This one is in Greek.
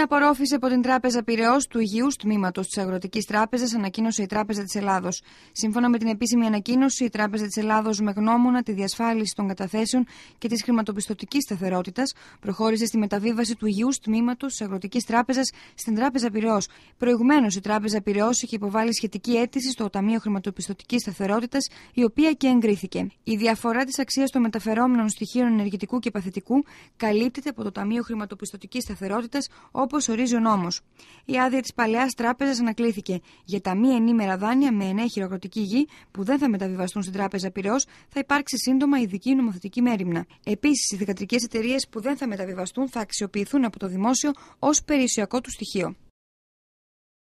Την απορρόφηση από την Τράπεζα Πυραιός του Υγιού Τμήματο της Αγροτικής Τράπεζας ανακοίνωσε η Τράπεζα της Ελλάδος. Σύμφωνα με την επίσημη ανακοίνωση, η Τράπεζα της Ελλάδος με γνώμονα τη διασφάλιση των καταθέσεων και της χρηματοπιστωτικής σταθερότητας προχώρησε στη μεταβίβαση του Υγιού Τμήματο της Αγροτικής Τράπεζας στην Τράπεζα Πυραιός. Προηγουμένως, η Τράπεζα Πυραιός είχε υποβάλει σχετική αίτηση στο Ταμείο Χρηματοπιστωτικής Σταθερότητας, η οποία και εγκρίθηκε. Η διαφορά της αξίας των μεταφερόμενων στοιχείων ενεργητικού και παθητικού καλύπτεται από το Ταμείο Χρηματοπιστωτικής Σταθερότητας, όπως ορίζει ο νόμος. Η άδεια της παλαιάς τράπεζας ανακλήθηκε για τα μη ενήμερα δάνεια με ενέχειρο χειροκροτική γη που δεν θα μεταβιβαστούν στην Τράπεζα Πυραιός, θα υπάρξει σύντομα ειδική νομοθετική μέρημνα. Επίσης, οι δικατρικέ εταιρείες που δεν θα μεταβιβαστούν θα αξιοποιηθούν από το δημόσιο ως περιουσιακό του στοιχείο.